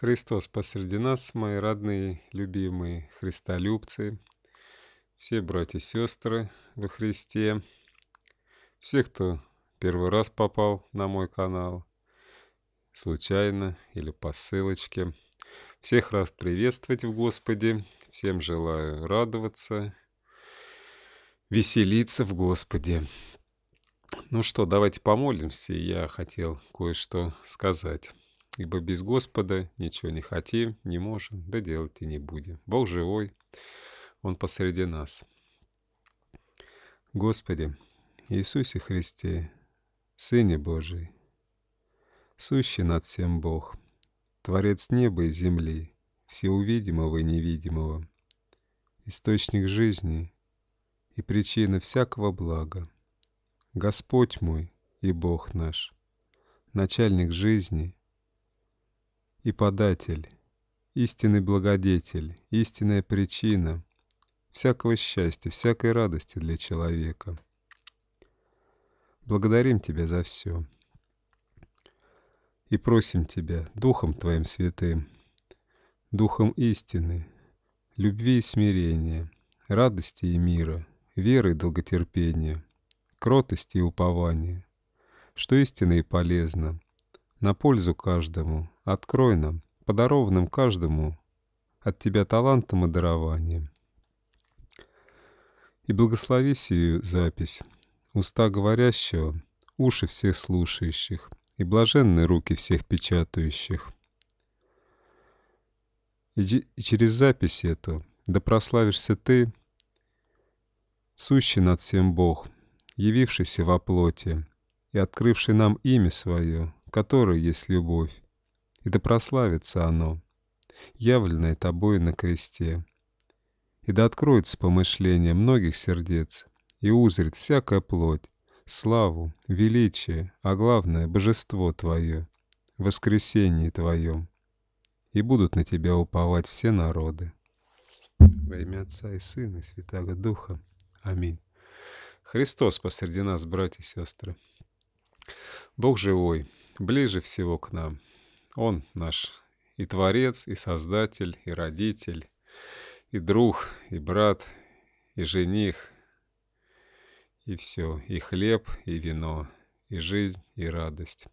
Христос посреди нас, мои родные, любимые христолюбцы, все братья и сестры во Христе, все, кто первый раз попал на мой канал, случайно или по ссылочке. Всех рад приветствовать в Господе, всем желаю радоваться, веселиться в Господе. Ну что, давайте помолимся, я хотел кое-что сказать. Ибо без Господа ничего не хотим, не можем, да делать и не будем. Бог живой, Он посреди нас. Господи, Иисусе Христе, Сыне Божий, сущий над всем Бог, Творец неба и земли, всеувидимого и невидимого, источник жизни и причина всякого блага. Господь мой и Бог наш, начальник жизни и податель, истинный благодетель, истинная причина всякого счастья, всякой радости для человека. Благодарим Тебя за все. И просим Тебя, Духом Твоим святым, Духом истины, любви и смирения, радости и мира, веры и долготерпения, кротости и упования, что истинно и полезно, на пользу каждому, Открой нам, подарованным каждому, от Тебя талантом и дарованием. И благослови сию запись, уста говорящего, уши всех слушающих и блаженные руки всех печатающих. И, через запись эту да прославишься Ты, сущий над всем Бог, явившийся во плоти и открывший нам имя Свое, которое есть любовь и да прославится оно, явленное тобой на кресте. И да откроется помышление многих сердец, и узрит всякая плоть, славу, величие, а главное — божество Твое, воскресение твое, И будут на Тебя уповать все народы. Во имя Отца и Сына и Святаго Духа. Аминь. Христос посреди нас, братья и сестры. Бог живой, ближе всего к нам — он наш и Творец, и Создатель, и Родитель, и друг, и брат, и жених, и все, и хлеб, и вино, и жизнь, и радость.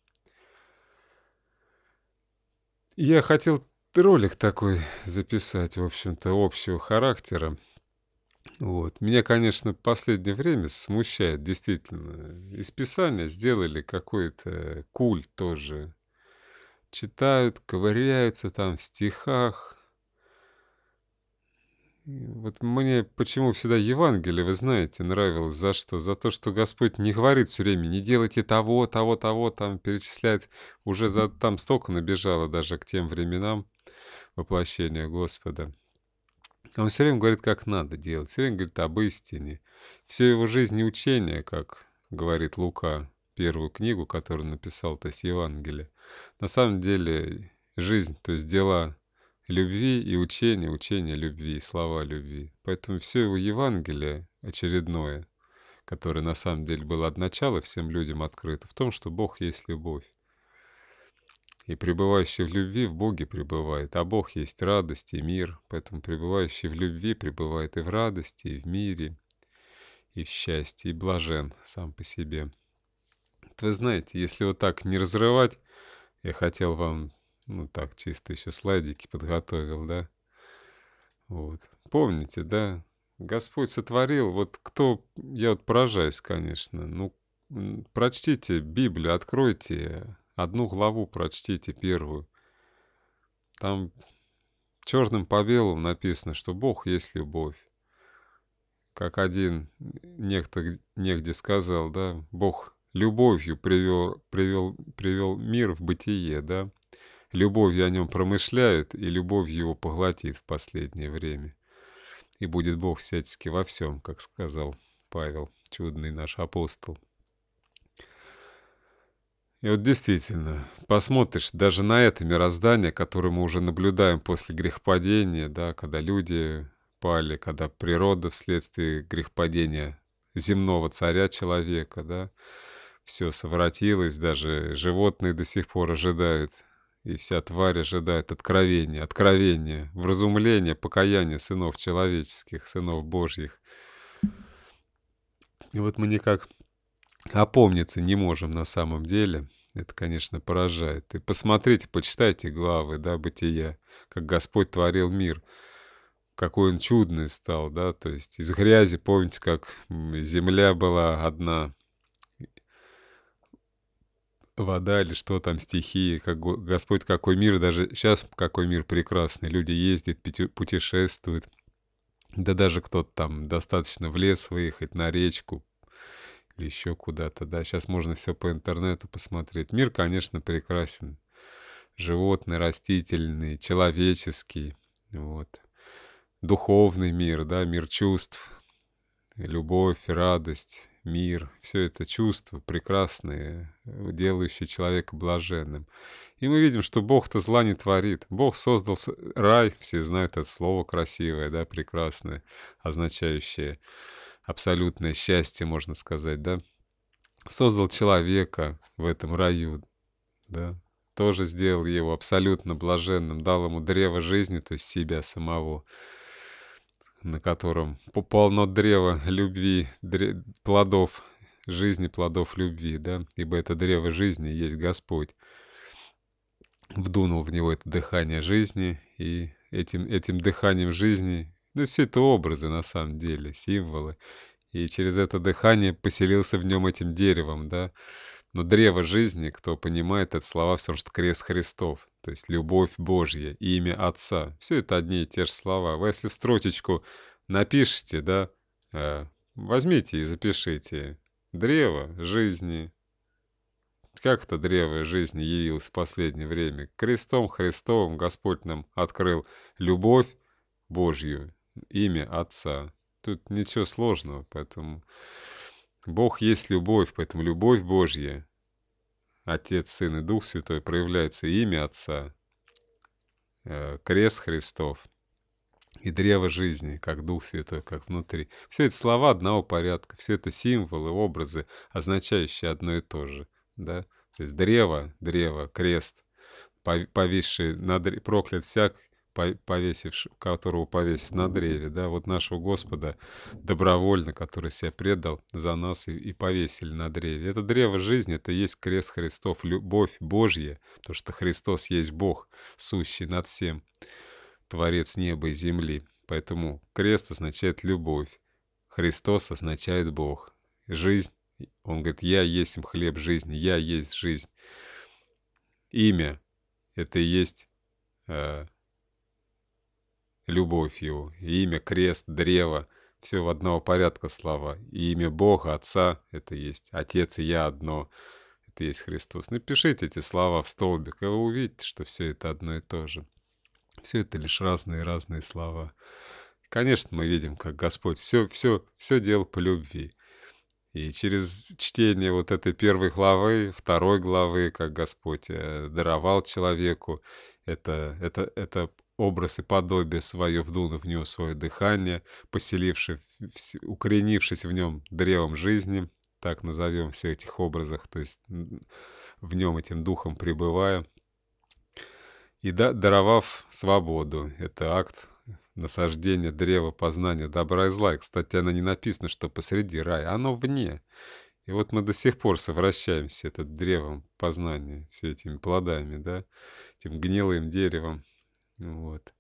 Я хотел ролик такой записать, в общем-то, общего характера. Вот. Меня, конечно, в последнее время смущает, действительно. Из Писания сделали какой-то культ тоже читают, ковыряются там в стихах. Вот мне почему всегда Евангелие, вы знаете, нравилось. За что? За то, что Господь не говорит все время, не делайте того, того, того, там перечисляет. Уже за, там столько набежало даже к тем временам воплощения Господа. Он все время говорит, как надо делать, все время говорит об истине. Все его жизнь и учение, как говорит Лука, первую книгу, которую написал, то есть Евангелие. На самом деле жизнь, то есть дела любви и учения, учения любви, слова любви. Поэтому все его Евангелие очередное, которое на самом деле было от начала всем людям открыто, в том, что Бог есть любовь. И пребывающий в любви в Боге пребывает, а Бог есть радость и мир, поэтому пребывающий в любви пребывает и в радости, и в мире, и в счастье, и блажен сам по себе вы знаете, если вот так не разрывать, я хотел вам, ну так, чисто еще слайдики подготовил, да? Вот. Помните, да? Господь сотворил, вот кто, я вот поражаюсь, конечно, ну, прочтите Библию, откройте, одну главу прочтите первую. Там черным по белому написано, что Бог есть любовь. Как один некто негде сказал, да, Бог любовью привел, привел, привел мир в бытие, да? Любовью о нем промышляют, и любовь его поглотит в последнее время. И будет Бог всячески во всем, как сказал Павел, чудный наш апостол. И вот действительно, посмотришь даже на это мироздание, которое мы уже наблюдаем после грехопадения, да, когда люди пали, когда природа вследствие грехопадения земного царя человека, да, все совратилось, даже животные до сих пор ожидают, и вся тварь ожидает откровения, откровения, вразумления, покаяния сынов человеческих, сынов божьих. И вот мы никак опомниться не можем на самом деле. Это, конечно, поражает. И посмотрите, почитайте главы, да, бытия, как Господь творил мир какой он чудный стал, да, то есть из грязи, помните, как земля была одна, вода или что там, стихии, как Господь какой мир, даже сейчас какой мир прекрасный, люди ездят, путешествуют, да даже кто-то там достаточно в лес выехать, на речку или еще куда-то, да, сейчас можно все по интернету посмотреть. Мир, конечно, прекрасен, животный, растительный, человеческий, вот, духовный мир, да, мир чувств, любовь, радость, мир, все это чувства прекрасные, э, делающие человека блаженным. И мы видим, что Бог-то зла не творит. Бог создал рай, все знают это слово красивое, да, прекрасное, означающее абсолютное счастье, можно сказать, да. Создал человека в этом раю, да, тоже сделал его абсолютно блаженным, дал ему древо жизни, то есть себя самого на котором полно древа любви, дре... плодов жизни, плодов любви, да, ибо это древо жизни есть Господь. Вдунул в него это дыхание жизни, и этим, этим дыханием жизни, ну, все это образы на самом деле, символы, и через это дыхание поселился в нем этим деревом, да, но древо жизни, кто понимает, это слова все равно что крест Христов, то есть любовь Божья, имя Отца. Все это одни и те же слова. Вы если в строчечку напишите, да, э, возьмите и запишите. Древо жизни. Как это древо жизни явилось в последнее время? Крестом Христовым Господь нам открыл любовь Божью, имя Отца. Тут ничего сложного, поэтому... Бог есть любовь, поэтому любовь Божья, Отец, Сын и Дух Святой, проявляется имя Отца, э, крест Христов и древо жизни, как Дух Святой, как внутри. Все это слова одного порядка, все это символы, образы, означающие одно и то же. Да? То есть древо, древо, крест, повисший, над, проклят всяк, повесившего, которого повесить на древе, да, вот нашего Господа добровольно, который себя предал за нас и, и повесили на древе. Это древо жизни, это есть крест Христов, любовь Божья, потому что Христос есть Бог, сущий над всем, Творец неба и земли. Поэтому крест означает любовь, Христос означает Бог, жизнь. Он говорит, я есть им хлеб жизни, я есть жизнь. Имя — это и есть э, любовь его, имя, крест, древо, все в одного порядка слова. И имя Бога, Отца, это есть Отец и Я одно, это есть Христос. Напишите эти слова в столбик, и вы увидите, что все это одно и то же. Все это лишь разные-разные слова. Конечно, мы видим, как Господь все, все, все делал по любви. И через чтение вот этой первой главы, второй главы, как Господь э, даровал человеку, это, это, это образ и подобие свое, вдунув в него свое дыхание, поселившись, укоренившись в нем древом жизни, так назовем всех этих образах, то есть в нем этим духом пребывая, и да, даровав свободу. Это акт насаждения древа познания добра и зла. И, кстати, оно не написано, что посреди рая, оно вне. И вот мы до сих пор совращаемся этот древом познания, все этими плодами, да, этим гнилым деревом, вот.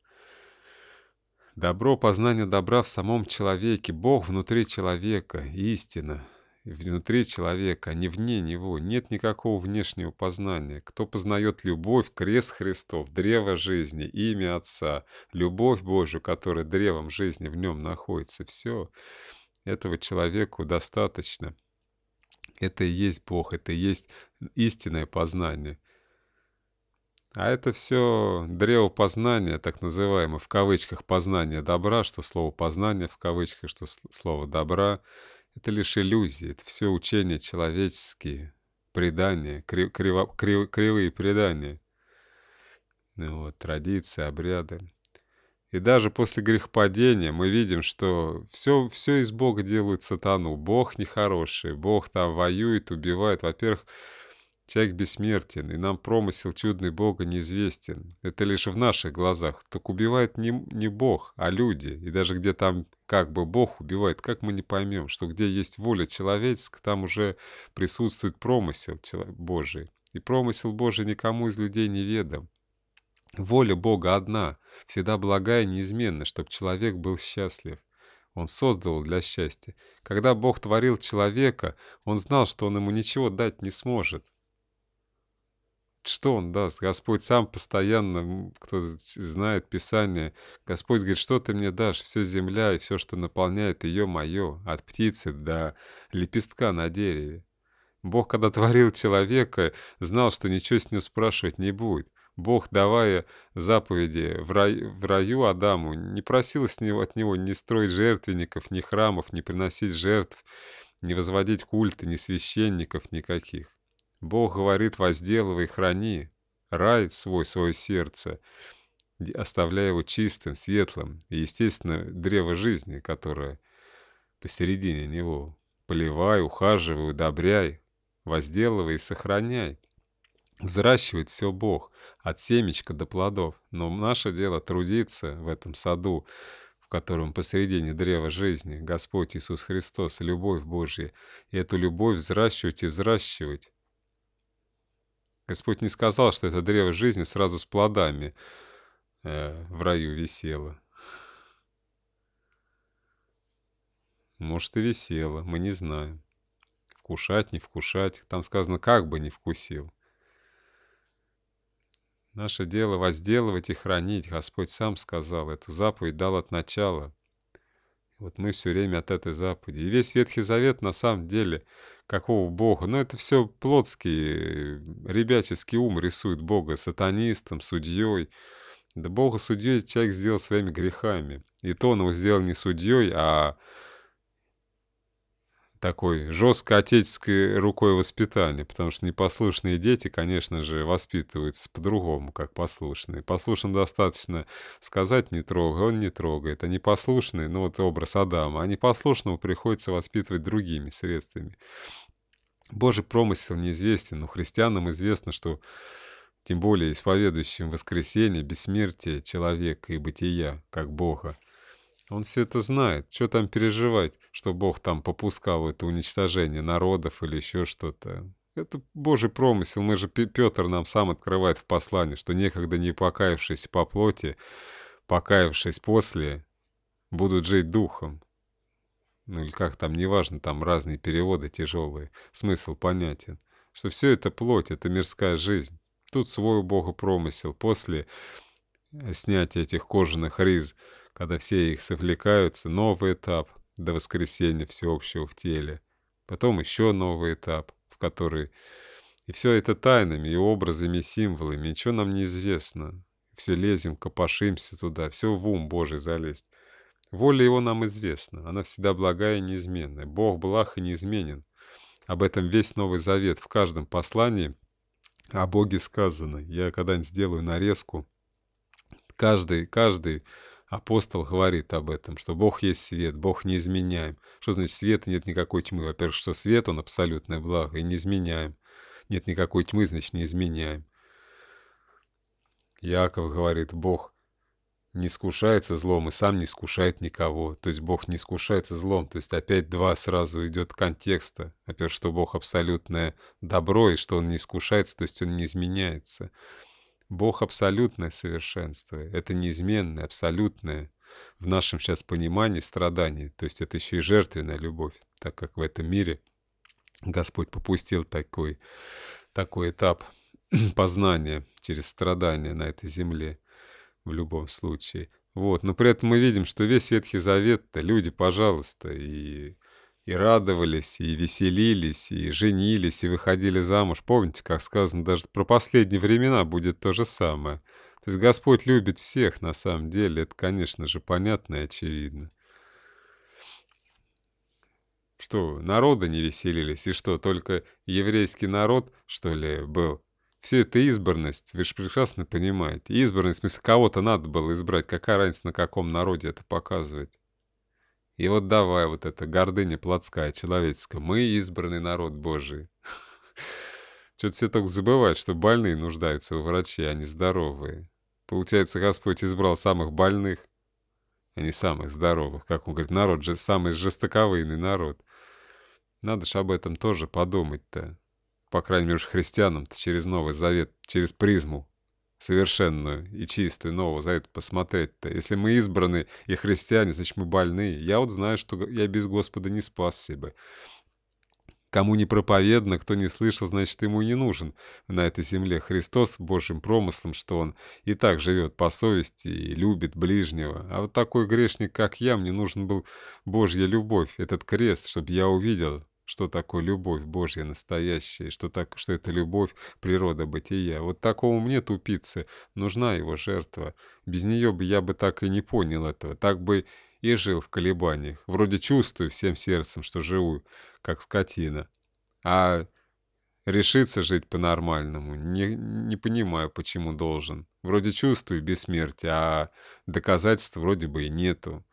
Добро познание добра в самом человеке, Бог внутри человека, истина внутри человека, а не вне него. Нет никакого внешнего познания. Кто познает любовь, крест Христов, древо жизни, имя Отца, любовь Божию, которая древом жизни в нем находится, все, этого человеку достаточно. Это и есть Бог, это и есть истинное познание. А это все древо познания, так называемое, в кавычках, познание добра, что слово «познание» в кавычках, что слово «добра» — это лишь иллюзии, это все учения человеческие, предания, крив, криво, кривые предания, ну, вот, традиции, обряды. И даже после грехопадения мы видим, что все, все из Бога делают сатану. Бог нехороший, Бог там воюет, убивает. Во-первых, Человек бессмертен, и нам промысел чудный Бога неизвестен. Это лишь в наших глазах. Так убивает не, не Бог, а люди. И даже где там как бы Бог убивает, как мы не поймем, что где есть воля человеческая, там уже присутствует промысел Божий. И промысел Божий никому из людей не ведом. Воля Бога одна, всегда благая и неизменна, чтобы человек был счастлив. Он создал для счастья. Когда Бог творил человека, он знал, что он ему ничего дать не сможет что он даст? Господь сам постоянно, кто знает Писание, Господь говорит, что ты мне дашь? Все земля и все, что наполняет ее, мое, от птицы до лепестка на дереве. Бог, когда творил человека, знал, что ничего с ним спрашивать не будет. Бог, давая заповеди в, рай, в раю Адаму, не просил с него, от него не строить жертвенников, ни храмов, не приносить жертв, не возводить культы, ни священников никаких. Бог говорит, возделывай, храни, рай свой, свое сердце, оставляя его чистым, светлым, и, естественно, древо жизни, которое посередине него. Поливай, ухаживай, удобряй, возделывай и сохраняй. Взращивает все Бог, от семечка до плодов. Но наше дело трудиться в этом саду, в котором посередине древа жизни Господь Иисус Христос, любовь Божья, и эту любовь взращивать и взращивать, Господь не сказал, что это древо жизни сразу с плодами э, в раю висело. Может, и висело, мы не знаем. Вкушать, не вкушать. Там сказано, как бы не вкусил. Наше дело возделывать и хранить. Господь сам сказал, эту заповедь дал от начала. Вот мы все время от этой заповеди. И весь Ветхий Завет на самом деле, какого Бога? Ну, это все плотский, ребяческий ум рисует Бога сатанистом, судьей. Да Бога судьей человек сделал своими грехами. И то он его сделал не судьей, а такой жестко отеческой рукой воспитания, потому что непослушные дети, конечно же, воспитываются по-другому, как послушные. Послушным достаточно сказать «не трогай», он не трогает, а непослушные, ну вот образ Адама, а непослушного приходится воспитывать другими средствами. Божий промысел неизвестен, но христианам известно, что тем более исповедующим воскресение, бессмертие человека и бытия, как Бога – он все это знает. Что там переживать, что Бог там попускал это уничтожение народов или еще что-то? Это божий промысел. Мы же Петр нам сам открывает в послании, что некогда не покаявшись по плоти, покаявшись после, будут жить духом. Ну или как там, неважно, там разные переводы тяжелые. Смысл понятен. Что все это плоть, это мирская жизнь. Тут свой у Бога промысел. После э, снятия этих кожаных риз – когда все их совлекаются, новый этап до воскресения всеобщего в теле. Потом еще новый этап, в который... И все это тайнами, и образами, и символами, ничего нам не известно. Все лезем, копошимся туда, все в ум Божий залезть. Воля его нам известна, она всегда благая и неизменная. Бог благ и неизменен. Об этом весь Новый Завет в каждом послании о Боге сказано. Я когда-нибудь сделаю нарезку. Каждый, каждый апостол говорит об этом, что Бог есть свет, Бог не изменяем. Что значит свет и нет никакой тьмы? Во-первых, что свет, он абсолютное благо и не изменяем. Нет никакой тьмы, значит не изменяем. Яков говорит, Бог не скушается злом и сам не скушает никого. То есть Бог не скушается злом. То есть опять два сразу идет контекста. Во-первых, что Бог абсолютное добро и что он не скушается, то есть он не изменяется. Бог — абсолютное совершенство, это неизменное, абсолютное в нашем сейчас понимании страдание, то есть это еще и жертвенная любовь, так как в этом мире Господь попустил такой, такой этап познания через страдания на этой земле в любом случае. Вот, но при этом мы видим, что весь Ветхий Завет, люди, пожалуйста, и и радовались, и веселились, и женились, и выходили замуж. Помните, как сказано, даже про последние времена будет то же самое. То есть Господь любит всех на самом деле, это, конечно же, понятно и очевидно. Что, народы не веселились, и что, только еврейский народ, что ли, был? Все это избранность, вы же прекрасно понимаете. Избранность, в смысле, кого-то надо было избрать, какая разница, на каком народе это показывать и вот давай вот эта гордыня плотская, человеческая. Мы избранный народ Божий. Что-то все только забывают, что больные нуждаются у врачей, а не здоровые. Получается, Господь избрал самых больных, а не самых здоровых. Как он говорит, народ же самый жестоковыйный народ. Надо же об этом тоже подумать-то. По крайней мере, уж христианам-то через Новый Завет, через призму совершенную и чистую новую за это посмотреть-то. Если мы избраны и христиане, значит, мы больные. Я вот знаю, что я без Господа не спасся бы. Кому не проповедно, кто не слышал, значит, ему не нужен на этой земле Христос Божьим промыслом, что он и так живет по совести и любит ближнего. А вот такой грешник, как я, мне нужен был Божья любовь, этот крест, чтобы я увидел, что такое любовь Божья настоящая, что, так, что это любовь, природа бытия. Вот такому мне, тупицы нужна его жертва. Без нее бы я бы так и не понял этого, так бы и жил в колебаниях. Вроде чувствую всем сердцем, что живу, как скотина. А решиться жить по-нормальному, не, не понимаю, почему должен. Вроде чувствую бессмертие, а доказательств вроде бы и нету.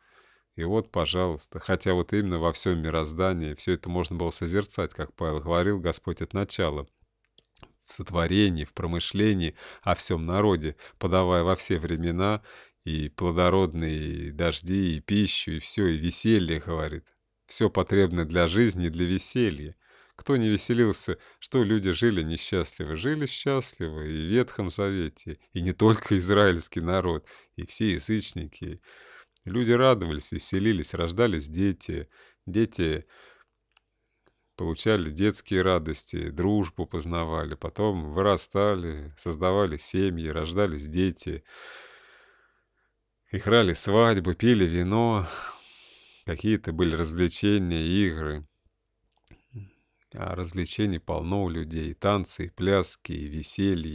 И вот, пожалуйста, хотя вот именно во всем мироздании все это можно было созерцать, как Павел говорил, Господь от начала, в сотворении, в промышлении, о всем народе, подавая во все времена и плодородные и дожди, и пищу, и все, и веселье, говорит. Все потребно для жизни и для веселья. Кто не веселился, что люди жили несчастливы? Жили счастливы и в Ветхом Завете, и не только израильский народ, и все язычники, Люди радовались, веселились, рождались дети. Дети получали детские радости, дружбу познавали, потом вырастали, создавали семьи, рождались дети. Играли свадьбы, пили вино, какие-то были развлечения, игры. А развлечений полно у людей. И танцы, и пляски, и веселье,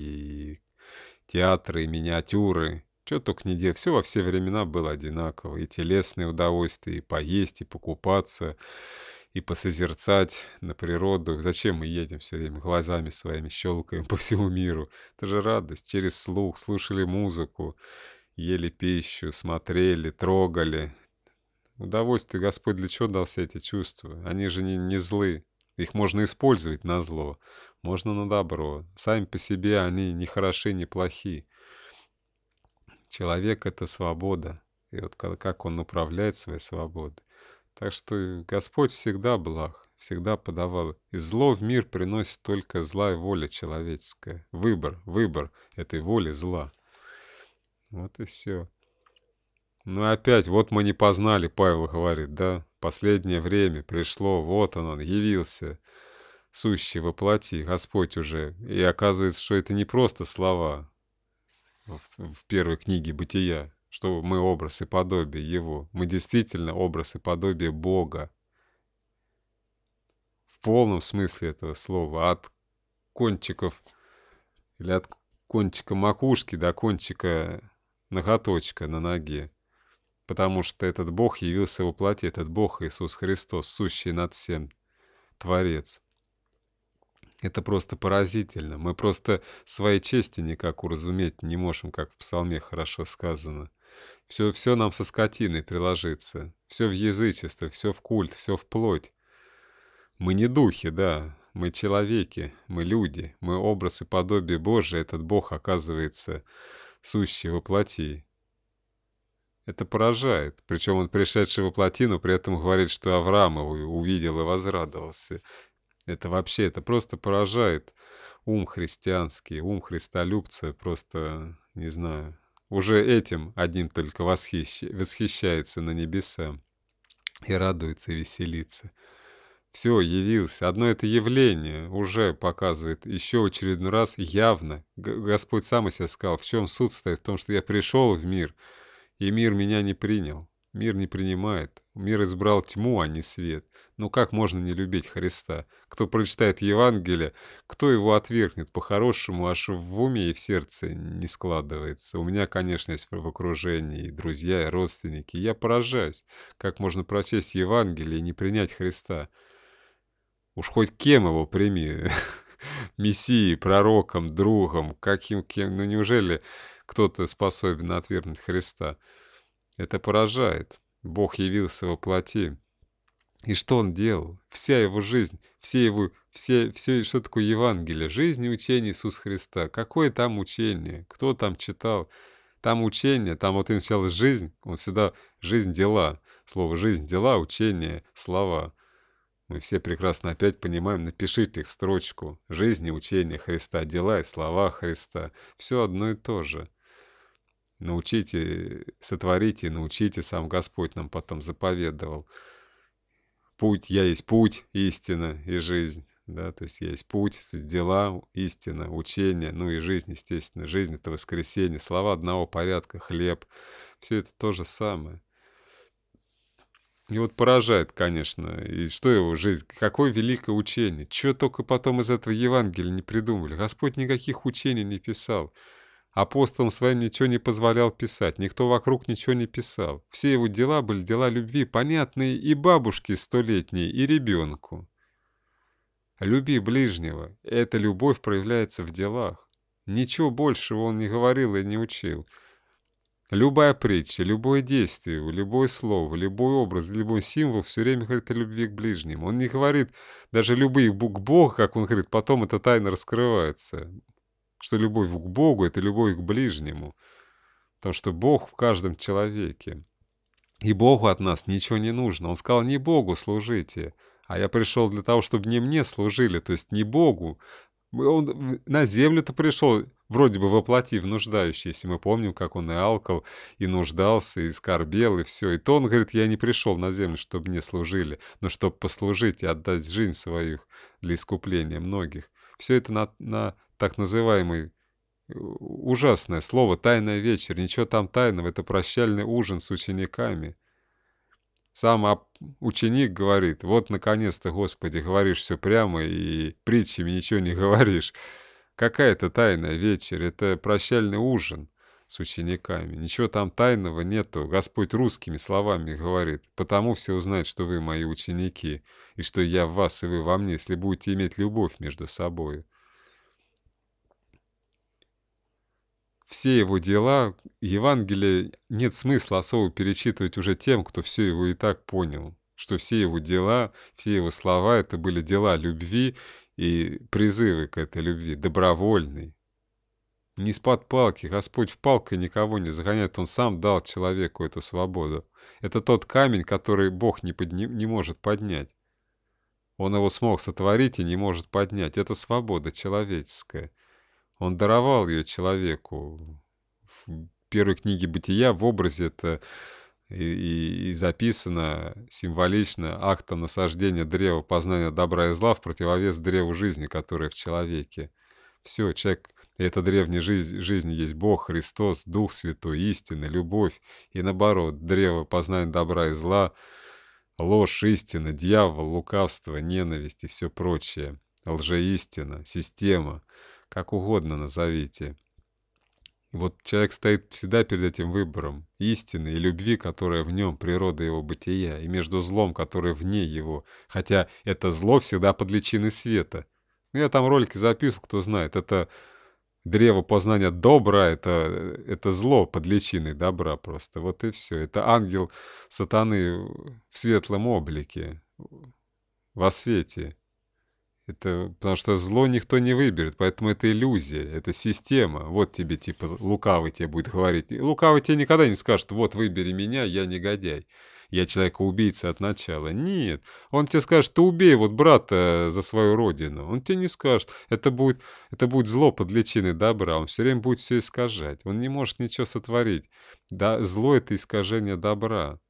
и театры, и миниатюры. Че только не делал, все во все времена было одинаково. И телесные удовольствия, и поесть, и покупаться, и посозерцать на природу. Зачем мы едем все время глазами своими, щелкаем по всему миру? Это же радость. Через слух слушали музыку, ели пищу, смотрели, трогали. Удовольствие Господь для чего дал все эти чувства? Они же не, не злы. Их можно использовать на зло, можно на добро. Сами по себе они не хороши, не плохие. Человек — это свобода. И вот как он управляет своей свободой. Так что Господь всегда благ, всегда подавал. И зло в мир приносит только злая воля человеческая. Выбор, выбор этой воли зла. Вот и все. Ну и опять, вот мы не познали, Павел говорит, да? Последнее время пришло, вот он, он явился. Сущий воплоти, Господь уже. И оказывается, что это не просто слова, в, в первой книге «Бытия», что мы образ и подобие Его. Мы действительно образ и подобие Бога. В полном смысле этого слова. От кончиков или от кончика макушки до кончика ноготочка на ноге. Потому что этот Бог явился во плоти, этот Бог Иисус Христос, сущий над всем, Творец. Это просто поразительно. Мы просто своей чести никак уразуметь не можем, как в псалме хорошо сказано. Все, все нам со скотиной приложится. Все в язычество, все в культ, все в плоть. Мы не духи, да. Мы человеки, мы люди, мы образ и подобие Божие. Этот Бог, оказывается, сущий во плоти. Это поражает. Причем он, пришедший во но при этом говорит, что Авраам его увидел и возрадовался. Это вообще, это просто поражает ум христианский, ум христолюбца, просто, не знаю, уже этим одним только восхищ... восхищается на небеса и радуется, и веселится. Все, явился. Одно это явление уже показывает еще очередной раз явно. Господь сам о себе сказал, в чем суд стоит? В том, что я пришел в мир, и мир меня не принял. Мир не принимает. Мир избрал тьму, а не свет. Но ну, как можно не любить Христа? Кто прочитает Евангелие, кто его отвергнет? По-хорошему, аж в уме и в сердце не складывается. У меня, конечно, есть в окружении и друзья, и родственники. Я поражаюсь, как можно прочесть Евангелие и не принять Христа. Уж хоть кем его прими, мессией, пророком, другом, каким кем, ну неужели кто-то способен отвергнуть Христа? Это поражает. Бог явился во плоти. И что он делал? Вся его жизнь, все его, все, все, что такое Евангелие? Жизнь и учение Иисуса Христа. Какое там учение? Кто там читал? Там учение, там вот им сначала жизнь, он всегда жизнь, дела. Слово жизнь, дела, учение, слова. Мы все прекрасно опять понимаем, напишите их в строчку. Жизнь и учение Христа, дела и слова Христа. Все одно и то же научите, сотворите, научите, сам Господь нам потом заповедовал. Путь, я есть путь, истина и жизнь. Да, то есть есть путь, дела, истина, учение, ну и жизнь, естественно. Жизнь — это воскресенье, слова одного порядка, хлеб. Все это то же самое. И вот поражает, конечно, и что его жизнь, какое великое учение. Чего только потом из этого Евангелия не придумали. Господь никаких учений не писал. Апостолам своим ничего не позволял писать, никто вокруг ничего не писал. Все его дела были дела любви, понятные и бабушке столетней, и ребенку. «Люби ближнего» — эта любовь проявляется в делах. Ничего большего он не говорил и не учил. Любая притча, любое действие, любое слово, любой образ, любой символ все время говорит о любви к ближнему. Он не говорит даже любые бог, как он говорит, потом эта тайна раскрывается что любовь к Богу — это любовь к ближнему, потому что Бог в каждом человеке. И Богу от нас ничего не нужно. Он сказал, не Богу служите, а я пришел для того, чтобы не мне служили, то есть не Богу. Он на землю-то пришел, вроде бы воплотив нуждающийся. Мы помним, как он и алкал, и нуждался, и скорбел, и все. И то он говорит, я не пришел на землю, чтобы мне служили, но чтобы послужить и отдать жизнь свою для искупления многих. Все это на, на так называемый э, ужасное слово «тайная вечер». Ничего там тайного, это прощальный ужин с учениками. Сам ученик говорит, вот наконец-то, Господи, говоришь все прямо и притчами ничего не говоришь. Какая это тайная вечер? Это прощальный ужин с учениками. Ничего там тайного нету. Господь русскими словами говорит. Потому все узнают, что вы мои ученики, и что я в вас, и вы во мне, если будете иметь любовь между собой. все его дела, Евангелие нет смысла особо перечитывать уже тем, кто все его и так понял, что все его дела, все его слова — это были дела любви и призывы к этой любви, добровольной. Не с-под палки, Господь в палкой никого не загоняет, Он сам дал человеку эту свободу. Это тот камень, который Бог не, подним, не может поднять. Он его смог сотворить и не может поднять. Это свобода человеческая. Он даровал ее человеку. В первой книге «Бытия» в образе это и, и записано символично актом насаждения древа познания добра и зла в противовес древу жизни, которое в человеке. Все, человек, это древняя жизнь, жизнь есть Бог, Христос, Дух Святой, истина, любовь. И наоборот, древо познания добра и зла, ложь, истина, дьявол, лукавство, ненависть и все прочее. Лжеистина, система как угодно назовите. вот человек стоит всегда перед этим выбором истины и любви, которая в нем, природа его бытия, и между злом, которое вне его, хотя это зло всегда под личиной света. Я там ролики записывал, кто знает, это древо познания добра, это, это зло под личиной добра просто, вот и все. Это ангел сатаны в светлом облике, во свете. Это потому что зло никто не выберет, поэтому это иллюзия, это система. Вот тебе, типа, лукавый тебе будет говорить. Лукавый тебе никогда не скажет, вот, выбери меня, я негодяй. Я человека-убийца от начала. Нет, он тебе скажет, ты убей вот брата э, за свою родину. Он тебе не скажет, это будет, это будет зло под личиной добра. Он все время будет все искажать. Он не может ничего сотворить. Да, зло — это искажение добра.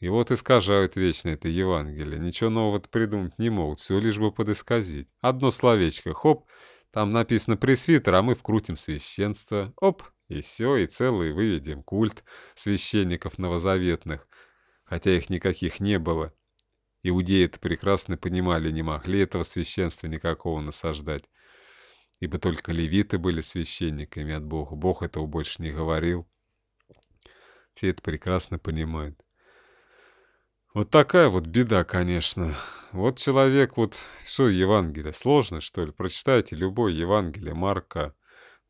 И вот искажают вечно это Евангелие, ничего нового придумать не могут, все лишь бы подысказить. Одно словечко, хоп, там написано пресвитер, а мы вкрутим священство, оп, и все, и целый выведем культ священников новозаветных, хотя их никаких не было. Иудеи это прекрасно понимали, не могли этого священства никакого насаждать. Ибо только левиты были священниками от Бога, Бог этого больше не говорил. Все это прекрасно понимают. Вот такая вот беда, конечно. Вот человек, вот что Евангелие, сложно что ли? Прочитайте любое Евангелие Марка,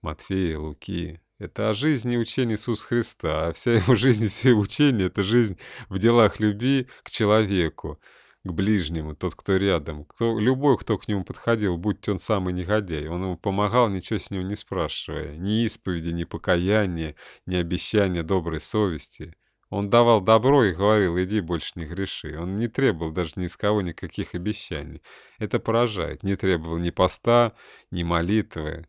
Матфея, Луки. Это о жизни и учении Иисуса Христа, а вся его жизнь и все его учение — это жизнь в делах любви к человеку, к ближнему, тот, кто рядом. Кто, любой, кто к нему подходил, будь он самый негодяй, он ему помогал, ничего с него не спрашивая. Ни исповеди, ни покаяния, ни обещания доброй совести — он давал добро и говорил, иди больше не греши. Он не требовал даже ни из кого никаких обещаний. Это поражает. Не требовал ни поста, ни молитвы.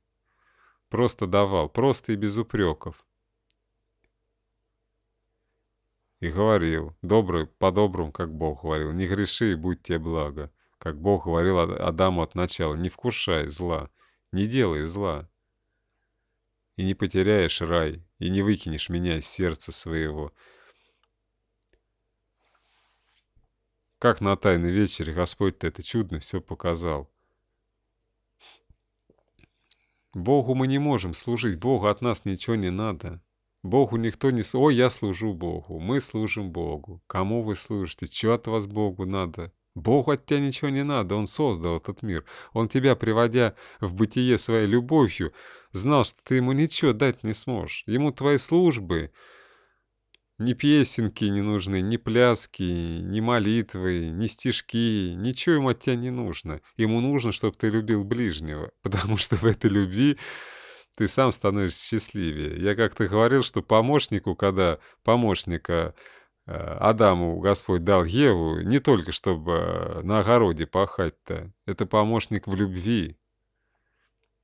Просто давал, просто и без упреков. И говорил, добрый, по-доброму, как Бог говорил, не греши и будь тебе благо. Как Бог говорил Адаму от начала, не вкушай зла, не делай зла. И не потеряешь рай, и не выкинешь меня из сердца своего. Как на тайный вечер Господь-то это чудно все показал. Богу мы не можем служить, Богу от нас ничего не надо. Богу никто не... О, я служу Богу, мы служим Богу. Кому вы служите? Чего от вас Богу надо? Богу от тебя ничего не надо, Он создал этот мир. Он тебя, приводя в бытие своей любовью, знал, что ты ему ничего дать не сможешь. Ему твои службы, ни песенки не нужны, ни пляски, ни молитвы, ни стишки. Ничего ему от тебя не нужно. Ему нужно, чтобы ты любил ближнего. Потому что в этой любви ты сам становишься счастливее. Я как-то говорил, что помощнику, когда помощника э, Адаму Господь дал Еву, не только чтобы э, на огороде пахать-то, это помощник в любви,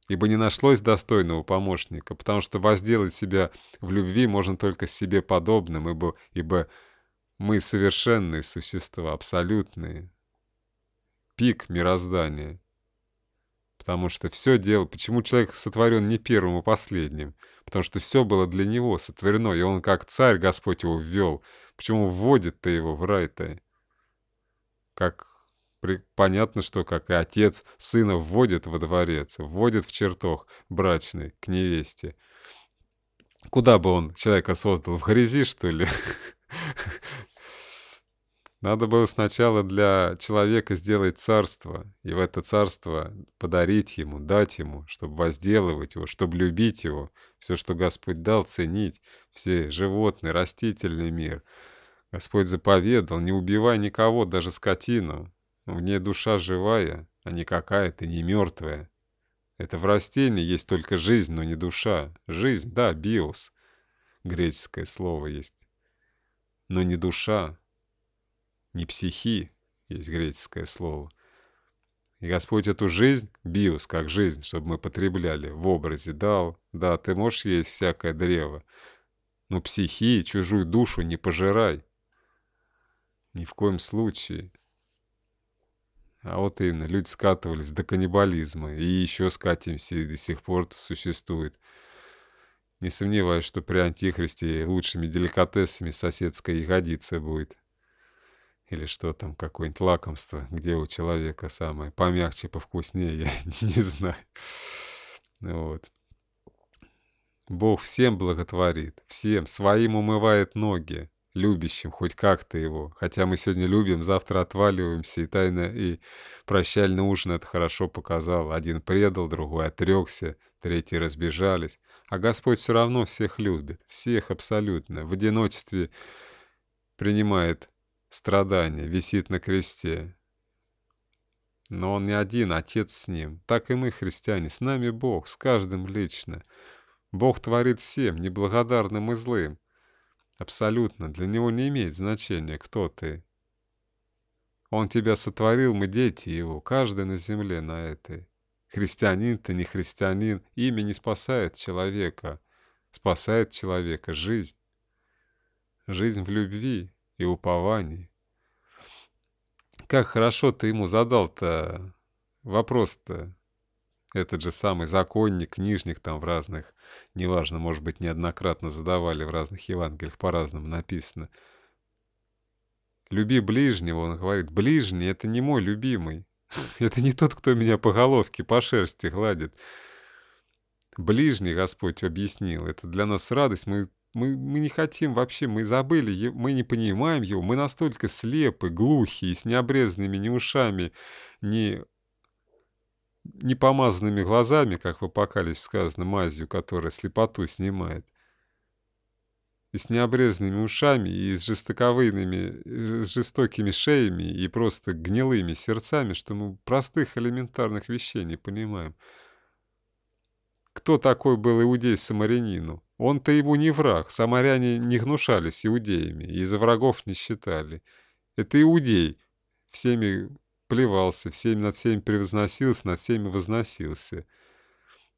ибо не нашлось достойного помощника, потому что возделать себя в любви можно только себе подобным, ибо, ибо мы совершенные существа, абсолютные. Пик мироздания. Потому что все дело... Почему человек сотворен не первым, и а последним? Потому что все было для него сотворено, и он как царь Господь его ввел. Почему вводит-то его в рай-то? Как Понятно, что как и отец, сына вводит во дворец, вводит в чертог брачный, к невесте. Куда бы он человека создал? В грязи, что ли? Надо было сначала для человека сделать царство, и в это царство подарить ему, дать ему, чтобы возделывать его, чтобы любить его, все, что Господь дал, ценить, все животные, растительный мир. Господь заповедал, не убивай никого, даже скотину, в ней душа живая, а не какая-то не мертвая. Это в растении есть только жизнь, но не душа. Жизнь, да, биос. Греческое слово есть. Но не душа, не психи, есть греческое слово. И Господь эту жизнь, биос, как жизнь, чтобы мы потребляли, в образе дал. Да, ты можешь есть всякое древо, но психи, чужую душу не пожирай. Ни в коем случае. А вот именно, люди скатывались до каннибализма, и еще скатимся, и до сих пор существует. Не сомневаюсь, что при антихристе лучшими деликатесами соседская ягодица будет. Или что там, какое-нибудь лакомство, где у человека самое помягче, повкуснее, я не знаю. Вот. Бог всем благотворит, всем, своим умывает ноги любящим, хоть как-то его. Хотя мы сегодня любим, завтра отваливаемся, и тайно и прощальный ужин это хорошо показал. Один предал, другой отрекся, третий разбежались. А Господь все равно всех любит, всех абсолютно. В одиночестве принимает страдания, висит на кресте. Но он не один, Отец с ним. Так и мы, христиане, с нами Бог, с каждым лично. Бог творит всем, неблагодарным и злым. Абсолютно. Для него не имеет значения, кто ты. Он тебя сотворил, мы дети его, каждый на земле на этой. Христианин ты, не христианин, имя не спасает человека. Спасает человека жизнь. Жизнь в любви и уповании. Как хорошо ты ему задал-то вопрос-то. Этот же самый законник, книжник там в разных неважно, может быть, неоднократно задавали в разных Евангелиях, по-разному написано. «Люби ближнего», он говорит, «ближний — это не мой любимый, это не тот, кто меня по головке, по шерсти гладит». Ближний, Господь объяснил, это для нас радость, мы мы, мы не хотим вообще, мы забыли, мы не понимаем его, мы настолько слепы, глухие, с необрезанными ни ушами, ни непомазанными глазами, как в Апокалипсе сказано, мазью, которая слепоту снимает, и с необрезанными ушами, и с жестоковыми, э, с жестокими шеями, и просто гнилыми сердцами, что мы простых элементарных вещей не понимаем. Кто такой был иудей самарянину? Он-то ему не враг, самаряне не гнушались иудеями, и за врагов не считали. Это иудей, всеми плевался, всеми над всеми превозносился, над всеми возносился,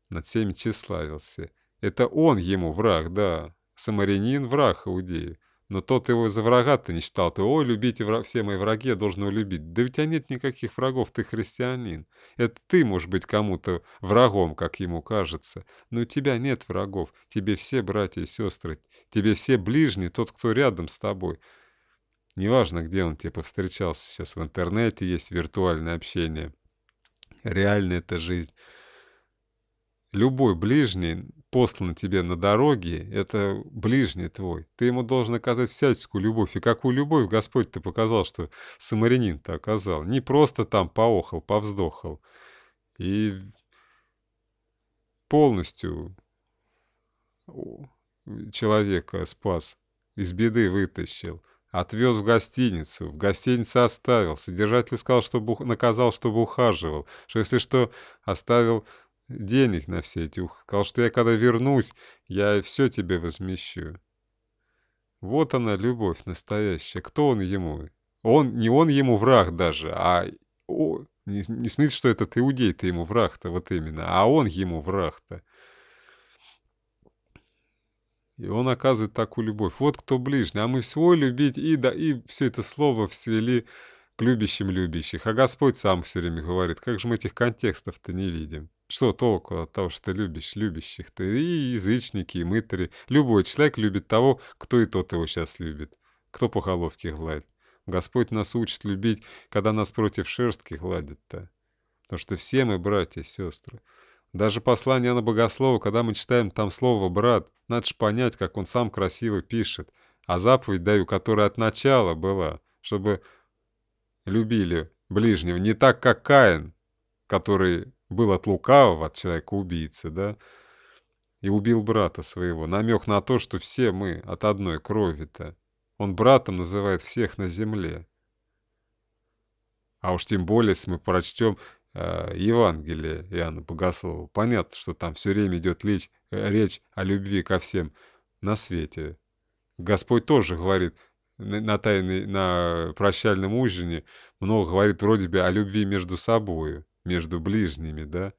над всеми тщеславился. Это он ему враг, да, самарянин враг иудею. Но тот его за врага-то не считал. Ты, ой, любите враг, все мои враги, я должен его любить. Да у тебя а нет никаких врагов, ты христианин. Это ты может быть кому-то врагом, как ему кажется. Но у тебя нет врагов. Тебе все братья и сестры, тебе все ближние, тот, кто рядом с тобой. Неважно, где он тебе повстречался, сейчас в интернете есть виртуальное общение. реальная это жизнь. Любой ближний, послан тебе на дороге, это ближний твой. Ты ему должен оказать всяческую любовь. И какую любовь Господь ты показал, что самарянин ты оказал. Не просто там поохал, повздохал. И полностью человека спас, из беды вытащил. Отвез в гостиницу. В гостинице оставил. Содержатель сказал, что бух... наказал, чтобы ухаживал. Что, если что, оставил денег на все эти. Сказал, что я когда вернусь, я все тебе возмещу. Вот она, любовь настоящая. Кто он ему? Он, не он ему враг даже, а... О, не, не смысле, что этот иудей-то ему враг-то, вот именно. А он ему враг-то и он оказывает такую любовь. Вот кто ближний. А мы всего любить и да и все это слово свели к любящим любящих. А Господь сам все время говорит, как же мы этих контекстов-то не видим. Что толку от того, что ты любишь любящих? Ты и язычники, и мытари. Любой человек любит того, кто и тот его сейчас любит. Кто по головке гладит. Господь нас учит любить, когда нас против шерстки гладит-то. Потому что все мы братья и сестры. Даже послание на Богослова, когда мы читаем там слово «брат», надо же понять, как он сам красиво пишет. А заповедь даю, которая от начала была, чтобы любили ближнего. Не так, как Каин, который был от лукавого, от человека-убийцы, да, и убил брата своего. Намек на то, что все мы от одной крови-то. Он брата называет всех на земле. А уж тем более, если мы прочтем э, Евангелие Иоанна Богослова. Понятно, что там все время идет речь, э, речь о любви ко всем на свете. Господь тоже говорит на, тайной, на прощальном ужине, много говорит вроде бы о любви между собой, между ближними, да,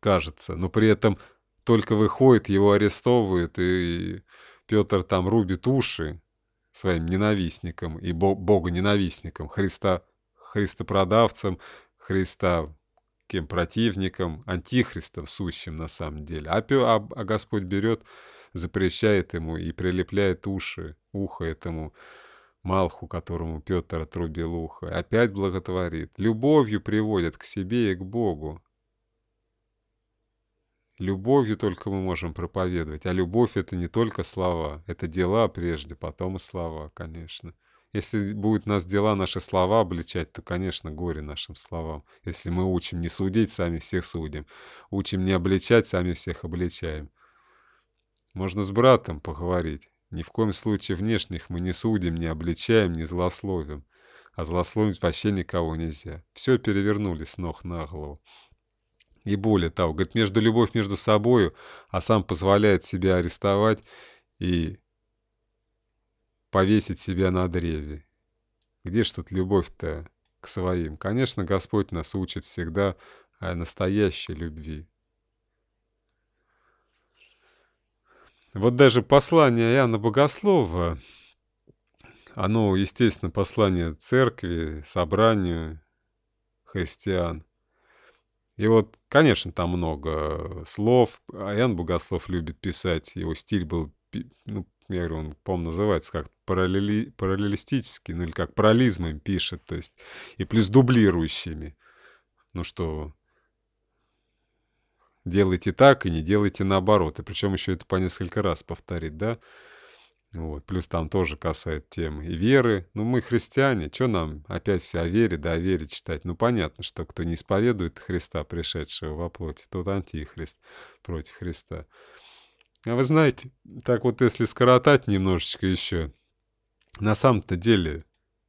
кажется. Но при этом только выходит, его арестовывают, и Петр там рубит уши своим ненавистникам и ненавистникам, Христа, христопродавцам, Христа, кем противником, антихристом сущим на самом деле. А, а, а Господь берет, запрещает ему и прилепляет уши, ухо этому Малху, которому Петр отрубил ухо, опять благотворит, любовью приводит к себе и к Богу. Любовью только мы можем проповедовать, а любовь — это не только слова, это дела прежде, потом и слова, конечно. Если будут нас дела, наши слова обличать, то, конечно, горе нашим словам. Если мы учим не судить, сами всех судим. Учим не обличать, сами всех обличаем. Можно с братом поговорить. Ни в коем случае внешних мы не судим, не обличаем, не злословим. А злословить вообще никого нельзя. Все перевернули с ног на голову. И более того, говорит, между любовь между собою, а сам позволяет себя арестовать и повесить себя на древе. Где ж тут любовь-то к своим? Конечно, Господь нас учит всегда о настоящей любви. Вот даже послание Иоанна Богослова, оно, естественно, послание церкви, собранию христиан. И вот, конечно, там много слов. Иоанн Богослов любит писать, его стиль был ну, я говорю, он, по-моему, называется как параллели, параллелистический, ну или как парализмом пишет, то есть, и плюс дублирующими. Ну что, делайте так и не делайте наоборот. И причем еще это по несколько раз повторит, да? Вот. Плюс там тоже касает темы и веры. Ну, мы христиане, что нам опять все о вере, да о вере читать? Ну, понятно, что кто не исповедует Христа, пришедшего во плоти, тот антихрист против Христа. А вы знаете, так вот если скоротать немножечко еще, на самом-то деле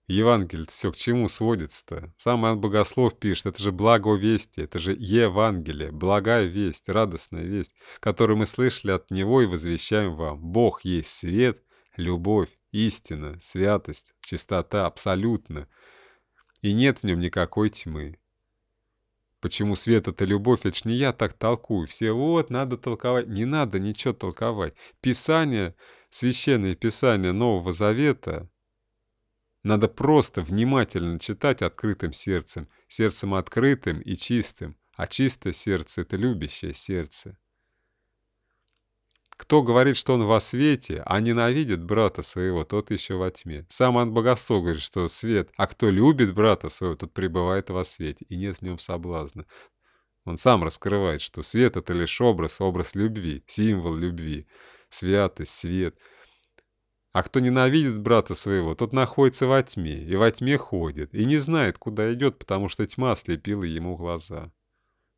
Евангелие все к чему сводится-то? Сам Иоанн Богослов пишет, это же благовестие, это же Евангелие, благая весть, радостная весть, которую мы слышали от Него и возвещаем вам. Бог есть свет, любовь, истина, святость, чистота, абсолютно. И нет в нем никакой тьмы. Почему свет — это любовь, это ж не я так толкую. Все вот, надо толковать. Не надо ничего толковать. Писание, священное писание Нового Завета надо просто внимательно читать открытым сердцем, сердцем открытым и чистым. А чистое сердце — это любящее сердце. Кто говорит, что он во свете, а ненавидит брата своего, тот еще во тьме. Сам он Богослов говорит, что свет, а кто любит брата своего, тот пребывает во свете, и нет в нем соблазна. Он сам раскрывает, что свет — это лишь образ, образ любви, символ любви, святость, свет. А кто ненавидит брата своего, тот находится во тьме, и во тьме ходит, и не знает, куда идет, потому что тьма слепила ему глаза.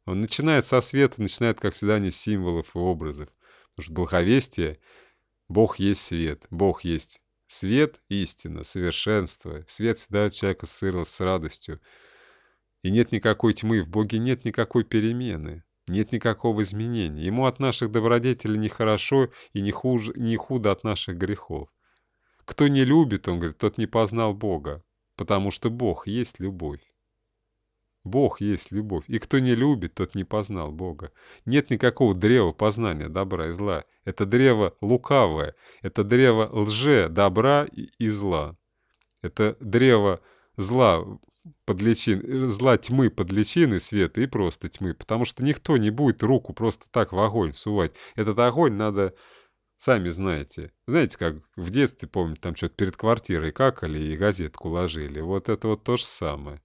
Он начинает со света, начинает, как всегда, не с символов и образов. Потому что благовестие — Бог есть свет, Бог есть свет, истина, совершенство. Свет всегда человека сырл с радостью. И нет никакой тьмы, в Боге нет никакой перемены, нет никакого изменения. Ему от наших добродетелей не хорошо и не, хуже, не худо от наших грехов. Кто не любит, он говорит, тот не познал Бога, потому что Бог есть любовь. Бог есть любовь, и кто не любит, тот не познал Бога. Нет никакого древа познания добра и зла. Это древо лукавое, это древо лже, добра и зла. Это древо зла, под личин, зла тьмы под личиной света и просто тьмы, потому что никто не будет руку просто так в огонь сувать. Этот огонь надо, сами знаете, знаете, как в детстве, помню, там что-то перед квартирой какали и газетку ложили. Вот это вот то же самое.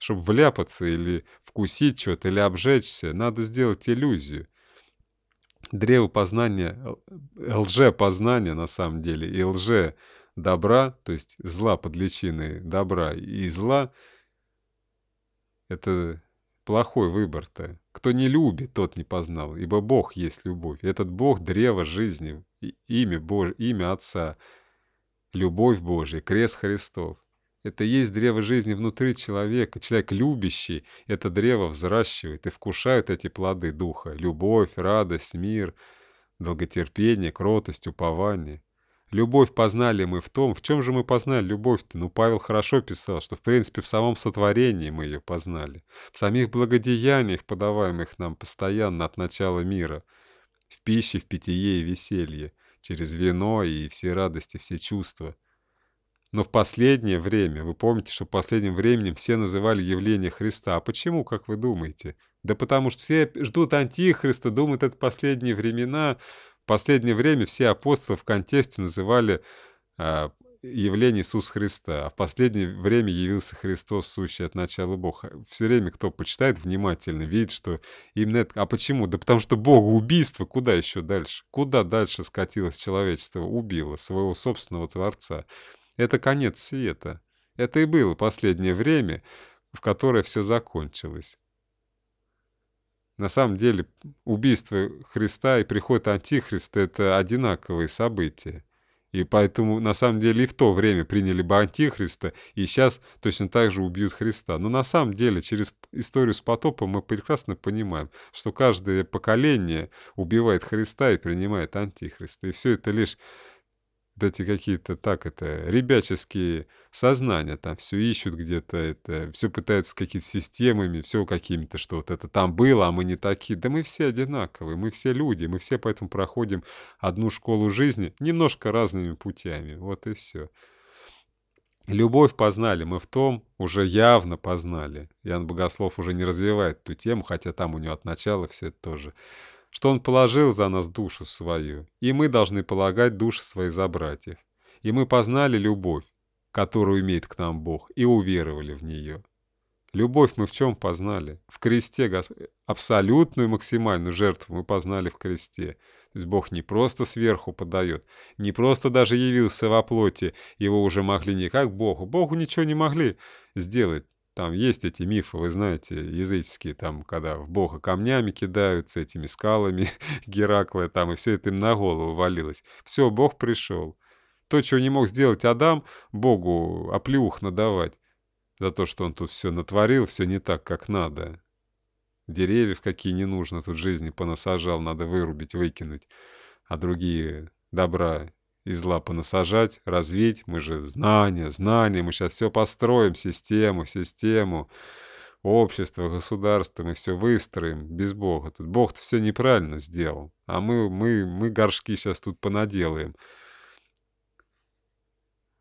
Чтобы вляпаться или вкусить что-то, или обжечься, надо сделать иллюзию. Древо познания, э, лже-познания на самом деле, и лже-добра, то есть зла под личиной добра и зла, это плохой выбор-то. Кто не любит, тот не познал, ибо Бог есть любовь. Этот Бог — древо жизни, имя, Божь, имя Отца, любовь Божия, крест Христов. Это есть древо жизни внутри человека. Человек любящий это древо взращивает и вкушает эти плоды духа. Любовь, радость, мир, долготерпение, кротость, упование. Любовь познали мы в том, в чем же мы познали любовь-то? Ну, Павел хорошо писал, что, в принципе, в самом сотворении мы ее познали, в самих благодеяниях, подаваемых нам постоянно от начала мира, в пище, в питье и веселье, через вино и все радости, все чувства – но в последнее время, вы помните, что в последнем времени все называли явление Христа. А почему, как вы думаете? Да потому что все ждут Антихриста, думают, это последние времена. В последнее время все апостолы в контексте называли а, явление Иисуса Христа. А в последнее время явился Христос, сущий от начала Бога. Все время, кто почитает внимательно, видит, что именно это... А почему? Да потому что Бога убийство куда еще дальше? Куда дальше скатилось человечество? Убило своего собственного Творца. Это конец света. Это и было последнее время, в которое все закончилось. На самом деле убийство Христа и приход Антихриста – это одинаковые события. И поэтому на самом деле и в то время приняли бы Антихриста, и сейчас точно так же убьют Христа. Но на самом деле через историю с потопом мы прекрасно понимаем, что каждое поколение убивает Христа и принимает Антихриста. И все это лишь вот эти какие-то, так это, ребяческие сознания, там все ищут где-то, это, все пытаются какими то системами, все какими-то, что вот это там было, а мы не такие. Да мы все одинаковые, мы все люди, мы все поэтому проходим одну школу жизни немножко разными путями, вот и все. Любовь познали мы в том, уже явно познали. Ян Богослов уже не развивает эту тему, хотя там у него от начала все это тоже что Он положил за нас душу свою, и мы должны полагать души своих забратьев. И мы познали любовь, которую имеет к нам Бог, и уверовали в нее. Любовь мы в чем познали? В кресте, Госп... абсолютную максимальную жертву мы познали в кресте. То есть Бог не просто сверху подает, не просто даже явился во плоти, его уже могли никак Богу. Богу ничего не могли сделать, там есть эти мифы, вы знаете, языческие, там, когда в бога камнями кидаются, этими скалами Геракла, там, и все это им на голову валилось. Все, бог пришел. То, чего не мог сделать Адам, богу оплеух надавать за то, что он тут все натворил, все не так, как надо. Деревьев, какие не нужно, тут жизни понасажал, надо вырубить, выкинуть, а другие добра из лапы насажать, развить. Мы же знания, знания, мы сейчас все построим, систему, систему, общество, государство, мы все выстроим без Бога. Тут Бог-то все неправильно сделал, а мы, мы, мы горшки сейчас тут понаделаем.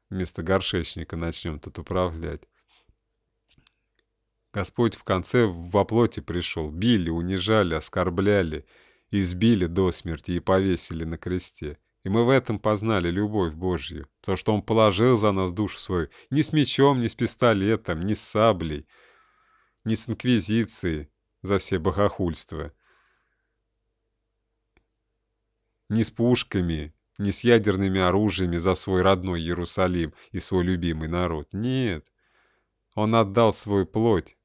Вместо горшечника начнем тут управлять. Господь в конце во плоти пришел. Били, унижали, оскорбляли, избили до смерти и повесили на кресте. И мы в этом познали любовь Божью, то, что Он положил за нас душу свою, ни с мечом, ни с пистолетом, ни с саблей, ни с инквизицией за все богохульства, ни с пушками, ни с ядерными оружиями за свой родной Иерусалим и свой любимый народ. Нет, Он отдал свою плоть,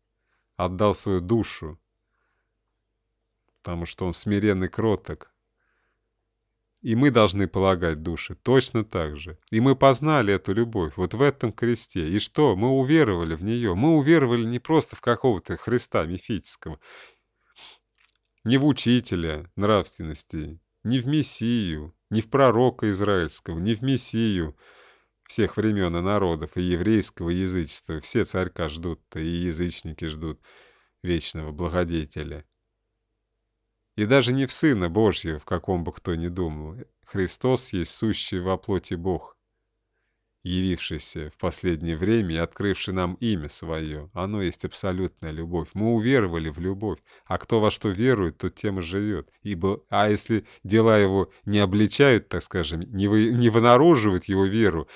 отдал свою душу, потому что Он смиренный кроток, и мы должны полагать души точно так же. И мы познали эту любовь вот в этом кресте. И что? Мы уверовали в нее. Мы уверовали не просто в какого-то Христа мифического, не в учителя нравственности, не в Мессию, не в пророка израильского, не в Мессию всех времен и народов, и еврейского язычества. Все царька ждут-то, и язычники ждут вечного благодетеля и даже не в Сына Божьего, в каком бы кто ни думал. Христос есть сущий во плоти Бог, явившийся в последнее время и открывший нам имя свое. Оно есть абсолютная любовь. Мы уверовали в любовь, а кто во что верует, тот тем и живет. Ибо, а если дела его не обличают, так скажем, не, вы, не вынаруживают его веру,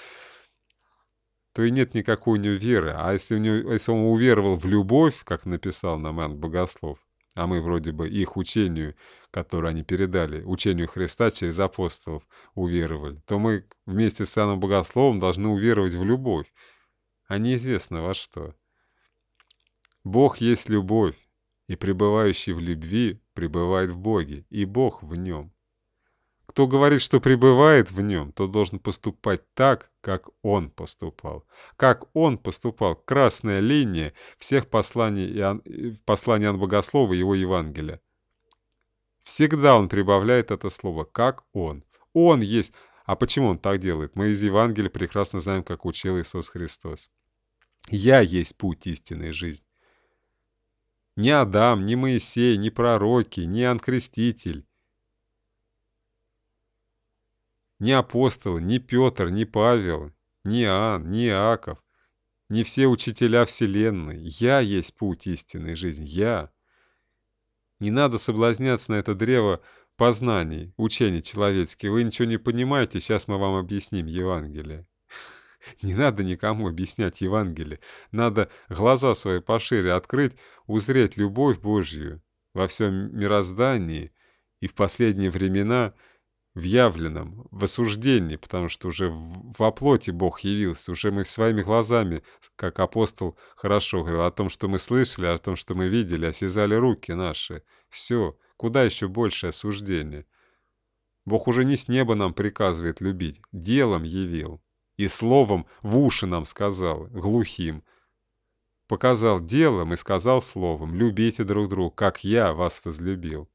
то и нет никакой у него веры. А если, у него, если он уверовал в любовь, как написал нам Иоанн Богослов, а мы вроде бы их учению, которое они передали, учению Христа через апостолов уверовали, то мы вместе с Иоанном Богословом должны уверовать в любовь, а неизвестно во что. Бог есть любовь, и пребывающий в любви пребывает в Боге, и Бог в нем. Кто говорит, что пребывает в нем, то должен поступать так, как он поступал. Как он поступал, красная линия всех посланий, Иоанн, посланий Иоанна Богослова и его Евангелия. Всегда он прибавляет это слово «как он». Он есть. А почему он так делает? Мы из Евангелия прекрасно знаем, как учил Иисус Христос. «Я есть путь истинной жизни». Ни Адам, ни Моисей, ни пророки, ни Анкреститель, Ни апостолы, ни Петр, ни Павел, ни Иоанн, ни Иаков, не все учителя Вселенной. Я есть путь истинной жизни. Я. Не надо соблазняться на это древо познаний, учений человеческих. Вы ничего не понимаете, сейчас мы вам объясним Евангелие. Не надо никому объяснять Евангелие. Надо глаза свои пошире открыть, узреть любовь Божью во всем мироздании и в последние времена – в явленном, в осуждении, потому что уже во плоти Бог явился, уже мы своими глазами, как апостол хорошо говорил, о том, что мы слышали, о том, что мы видели, осязали руки наши. Все, куда еще больше осуждения? Бог уже не с неба нам приказывает любить, делом явил. И словом в уши нам сказал, глухим. Показал делом и сказал словом, любите друг друга, как я вас возлюбил.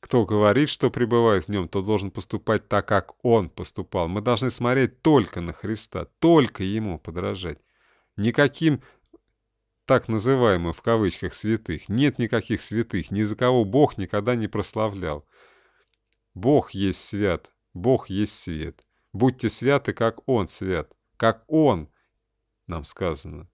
Кто говорит, что пребывает в нем, то должен поступать так, как он поступал. Мы должны смотреть только на Христа, только ему подражать. Никаким так называемым в кавычках святых. Нет никаких святых, ни за кого Бог никогда не прославлял. Бог есть свят, Бог есть свет. Будьте святы, как Он свят, как Он, нам сказано.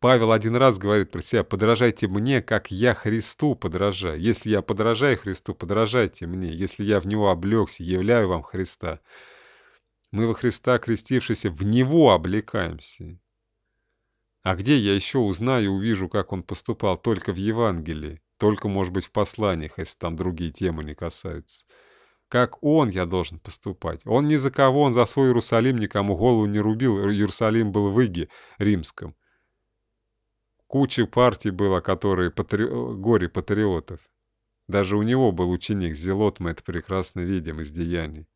Павел один раз говорит про себя, подражайте мне, как я Христу подражаю. Если я подражаю Христу, подражайте мне. Если я в Него облегся, являю вам Христа. Мы во Христа, крестившиеся в Него облекаемся. А где я еще узнаю увижу, как он поступал? Только в Евангелии. Только, может быть, в посланиях, если там другие темы не касаются. Как он я должен поступать? Он ни за кого, он за свой Иерусалим никому голову не рубил. Иерусалим был в Иге римском. Куча партий было, которые патри... горе-патриотов. Даже у него был ученик Зелот, мы это прекрасно видим из деяний.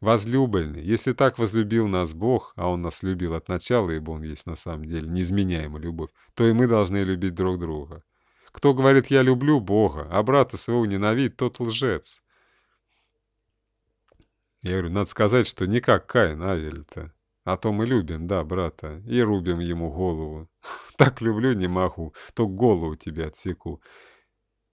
Возлюбленный, если так возлюбил нас Бог, а Он нас любил от начала, ибо Он есть на самом деле неизменяемая любовь, то и мы должны любить друг друга. Кто говорит «я люблю Бога», а брата своего ненавидит, тот лжец. Я говорю, надо сказать, что не как Каин а Авель-то. А то мы любим, да, брата, и рубим ему голову. Так люблю, не могу, то голову тебе отсеку.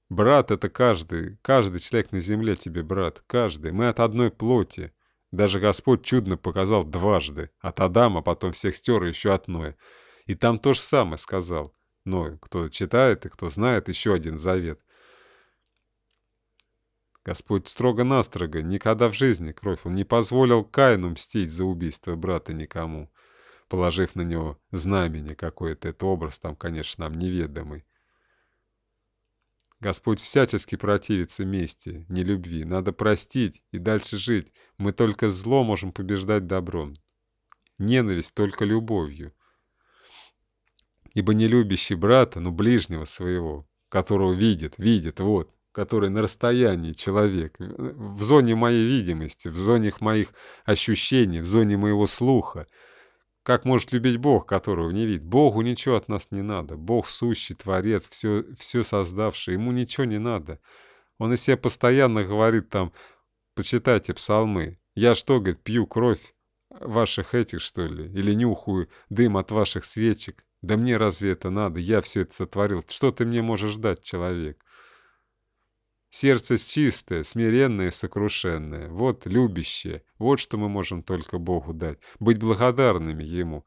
Брат — это каждый, каждый человек на земле тебе, брат, каждый. Мы от одной плоти. Даже Господь чудно показал дважды. От Адама, потом всех стер, и еще от И там то же самое сказал. Но кто читает и кто знает, еще один завет. Господь строго-настрого, никогда в жизни, кровь, он не позволил Каину мстить за убийство брата никому, положив на него знамение какое-то, это образ там, конечно, нам неведомый. Господь всячески противится мести, не любви. Надо простить и дальше жить. Мы только зло можем побеждать добром. Ненависть только любовью. Ибо не любящий брата, но ближнего своего, которого видит, видит, вот, который на расстоянии человек, в зоне моей видимости, в зоне моих ощущений, в зоне моего слуха. Как может любить Бог, которого не видит? Богу ничего от нас не надо. Бог сущий, творец, все, все создавший. Ему ничего не надо. Он из себя постоянно говорит там, почитайте псалмы. Я что, говорит, пью кровь ваших этих, что ли? Или нюхаю дым от ваших свечек? Да мне разве это надо? Я все это сотворил. Что ты мне можешь дать, человек? Сердце чистое, смиренное сокрушенное. Вот любящее. Вот что мы можем только Богу дать. Быть благодарными Ему.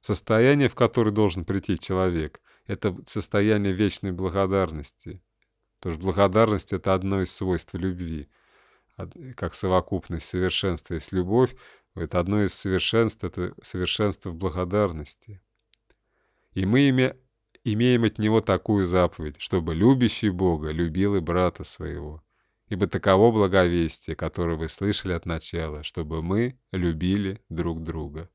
Состояние, в которое должен прийти человек, это состояние вечной благодарности. Потому что благодарность — это одно из свойств любви. Как совокупность совершенства есть любовь, это одно из совершенств, это совершенство в благодарности. И мы ими имеем от него такую заповедь, чтобы любящий Бога любил и брата своего. Ибо таково благовестие, которое вы слышали от начала, чтобы мы любили друг друга.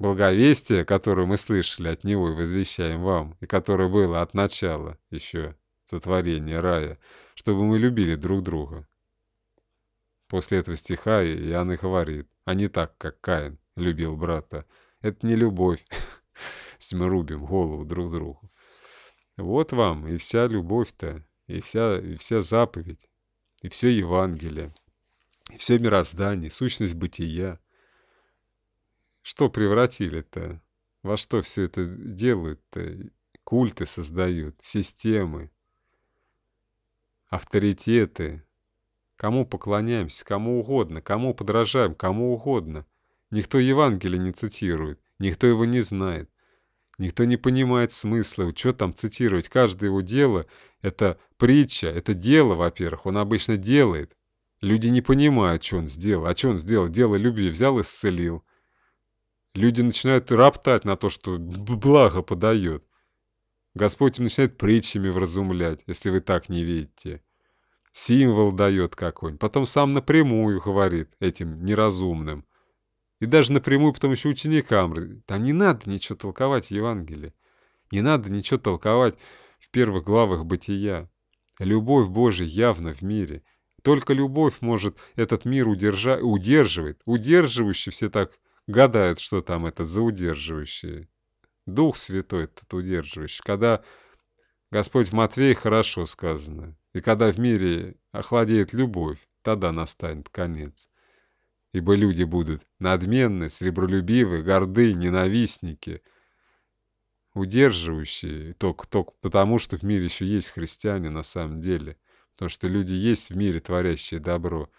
Благовестие, которое мы слышали от него и возвещаем вам, и которое было от начала еще сотворения рая, чтобы мы любили друг друга. После этого стиха Иоанн и говорит, а не так, как Каин любил брата. Это не любовь, смерубим голову друг другу. Вот вам и вся любовь-то, и вся, и вся заповедь, и все Евангелие, и все мироздание, сущность бытия. Что превратили-то? Во что все это делают-то? Культы создают, системы, авторитеты. Кому поклоняемся, кому угодно, кому подражаем, кому угодно. Никто Евангелие не цитирует, никто его не знает. Никто не понимает смысла, что там цитировать. Каждое его дело — это притча, это дело, во-первых, он обычно делает. Люди не понимают, что он сделал. А что он сделал? Дело любви взял и исцелил. Люди начинают роптать на то, что благо подает. Господь им начинает притчами вразумлять, если вы так не видите. Символ дает какой-нибудь. Потом сам напрямую говорит этим неразумным и даже напрямую потом еще ученикам. Там не надо ничего толковать Евангелие. Не надо ничего толковать в первых главах бытия. Любовь Божия явно в мире. Только любовь может этот мир удержа... удерживает. Удерживающий все так гадают, что там этот за удерживающий. Дух Святой этот удерживающий. Когда Господь в Матвее хорошо сказано, и когда в мире охладеет любовь, тогда настанет конец ибо люди будут надменны, сребролюбивы, горды, ненавистники, удерживающие, только, только потому, что в мире еще есть христиане на самом деле, потому что люди есть в мире, творящие добро,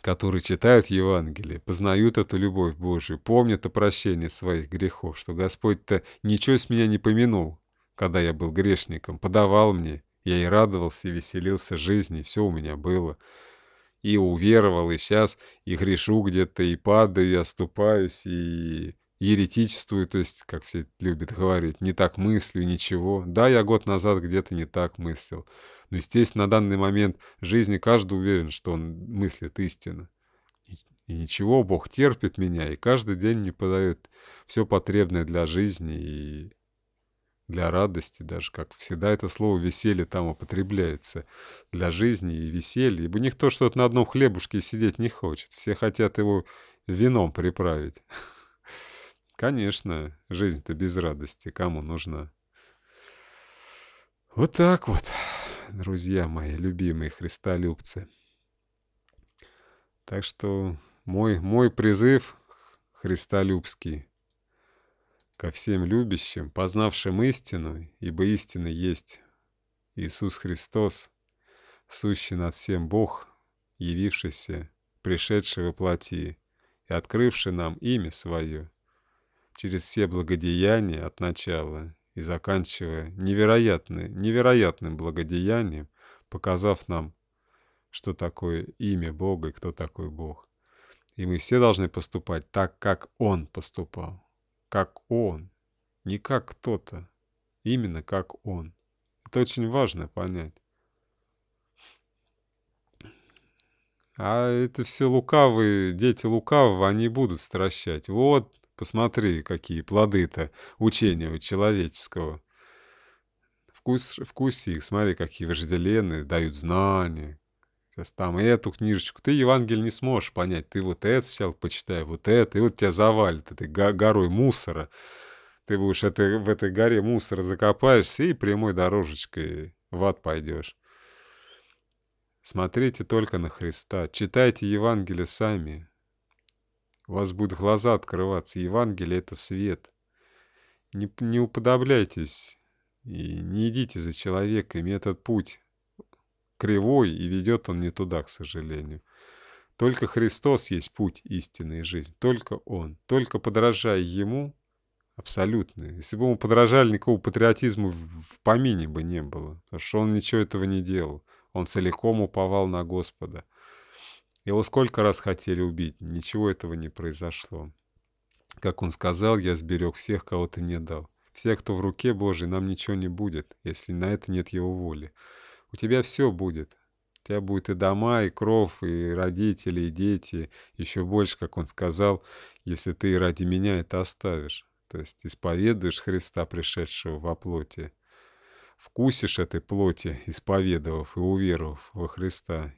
которые читают Евангелие, познают эту любовь Божию, помнят о прощении своих грехов, что Господь-то ничего с меня не помянул, когда я был грешником, подавал мне, я и радовался, и веселился жизни, все у меня было. И уверовал, и сейчас, и грешу где-то, и падаю, и оступаюсь, и еретичествую, то есть, как все любят говорить, не так мыслю, ничего. Да, я год назад где-то не так мыслил. Но, естественно, на данный момент жизни каждый уверен, что он мыслит истинно. И ничего, Бог терпит меня, и каждый день мне подает все потребное для жизни, и для радости даже, как всегда это слово «веселье» там употребляется, для жизни и веселья, ибо никто что-то на одном хлебушке сидеть не хочет, все хотят его вином приправить. Конечно, жизнь-то без радости, кому нужна? Вот так вот, друзья мои, любимые христолюбцы. Так что мой, мой призыв христолюбский ко всем любящим, познавшим истину, ибо истина есть Иисус Христос, сущий над всем Бог, явившийся, пришедший во плоти и открывший нам имя Свое, через все благодеяния от начала и заканчивая невероятным, невероятным благодеянием, показав нам, что такое имя Бога и кто такой Бог. И мы все должны поступать так, как Он поступал как он, не как кто-то, именно как он. Это очень важно понять. А это все лукавые, дети лукавого, они будут стращать. Вот, посмотри, какие плоды-то учения человеческого. Вкус, вкус их, смотри, какие вожделенные, дают знания, Сейчас там и эту книжечку. Ты Евангелие не сможешь понять. Ты вот это сначала почитай, вот это. И вот тебя завалит этой горой мусора. Ты будешь это, в этой горе мусора закопаешься и прямой дорожечкой в ад пойдешь. Смотрите только на Христа. Читайте Евангелие сами. У вас будут глаза открываться. Евангелие — это свет. Не, не уподобляйтесь и не идите за человеками. Этот путь кривой, и ведет он не туда, к сожалению. Только Христос есть путь истинной жизни, только Он. Только подражая Ему, абсолютно. Если бы мы подражали, никакого патриотизма в помине бы не было, потому что Он ничего этого не делал. Он целиком уповал на Господа. Его сколько раз хотели убить, ничего этого не произошло. Как он сказал, я сберег всех, кого ты мне дал. Все, кто в руке Божьей, нам ничего не будет, если на это нет его воли. У тебя все будет. У тебя будет и дома, и кров, и родители, и дети. Еще больше, как он сказал, если ты ради меня это оставишь. То есть исповедуешь Христа, пришедшего во плоти. Вкусишь этой плоти, исповедовав и уверовав во Христа,